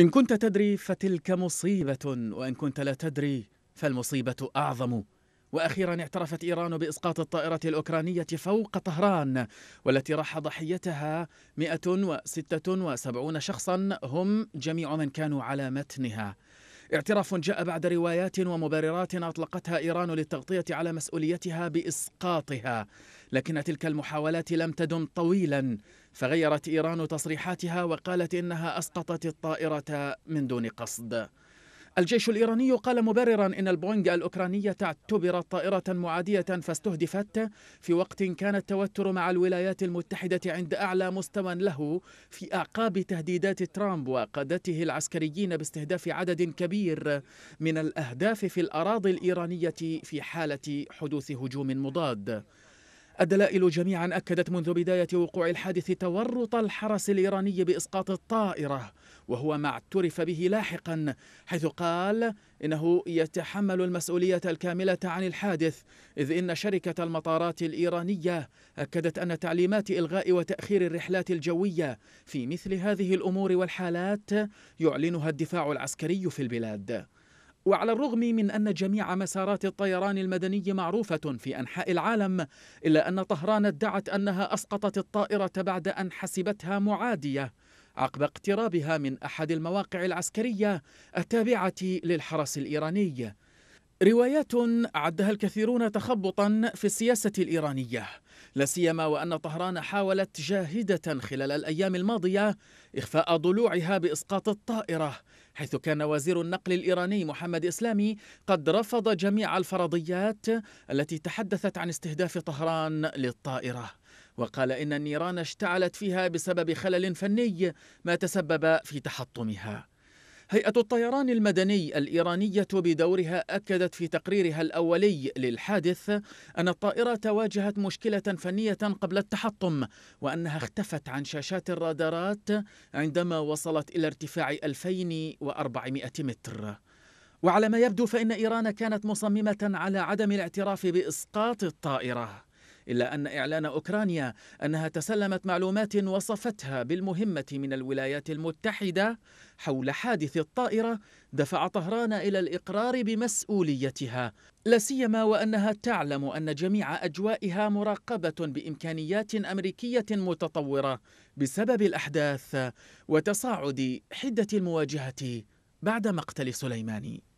إن كنت تدري فتلك مصيبة وإن كنت لا تدري فالمصيبة أعظم واخيرا اعترفت ايران باسقاط الطائره الاوكرانيه فوق طهران والتي راح ضحيتها 176 شخصا هم جميع من كانوا على متنها اعتراف جاء بعد روايات ومبررات اطلقتها ايران للتغطيه على مسؤوليتها باسقاطها لكن تلك المحاولات لم تدم طويلا فغيرت ايران تصريحاتها وقالت انها اسقطت الطائره من دون قصد الجيش الإيراني قال مبررا أن البوينغ الأوكرانية اعتبرت طائرة معادية فاستهدفت في وقت كان التوتر مع الولايات المتحدة عند أعلى مستوى له في أعقاب تهديدات ترامب وقادته العسكريين باستهداف عدد كبير من الأهداف في الأراضي الإيرانية في حالة حدوث هجوم مضاد الدلائل جميعا أكدت منذ بداية وقوع الحادث تورط الحرس الإيراني بإسقاط الطائرة وهو ما اعترف به لاحقا حيث قال إنه يتحمل المسؤولية الكاملة عن الحادث إذ إن شركة المطارات الإيرانية أكدت أن تعليمات إلغاء وتأخير الرحلات الجوية في مثل هذه الأمور والحالات يعلنها الدفاع العسكري في البلاد وعلى الرغم من أن جميع مسارات الطيران المدني معروفة في أنحاء العالم إلا أن طهران ادعت أنها أسقطت الطائرة بعد أن حسبتها معادية عقب اقترابها من أحد المواقع العسكرية التابعة للحرس الإيراني روايات عدها الكثيرون تخبطا في السياسه الايرانيه لا سيما وان طهران حاولت جاهده خلال الايام الماضيه اخفاء ضلوعها باسقاط الطائره حيث كان وزير النقل الايراني محمد اسلامي قد رفض جميع الفرضيات التي تحدثت عن استهداف طهران للطائره وقال ان النيران اشتعلت فيها بسبب خلل فني ما تسبب في تحطمها هيئة الطيران المدني الإيرانية بدورها أكدت في تقريرها الأولي للحادث أن الطائرة واجهت مشكلة فنية قبل التحطم وأنها اختفت عن شاشات الرادارات عندما وصلت إلى ارتفاع 2400 متر وعلى ما يبدو فإن إيران كانت مصممة على عدم الاعتراف بإسقاط الطائرة إلا أن إعلان أوكرانيا أنها تسلمت معلومات وصفتها بالمهمة من الولايات المتحدة حول حادث الطائرة دفع طهران إلى الإقرار بمسؤوليتها لا سيما وأنها تعلم أن جميع أجوائها مراقبة بإمكانيات أمريكية متطورة بسبب الأحداث وتصاعد حدة المواجهة بعد مقتل سليماني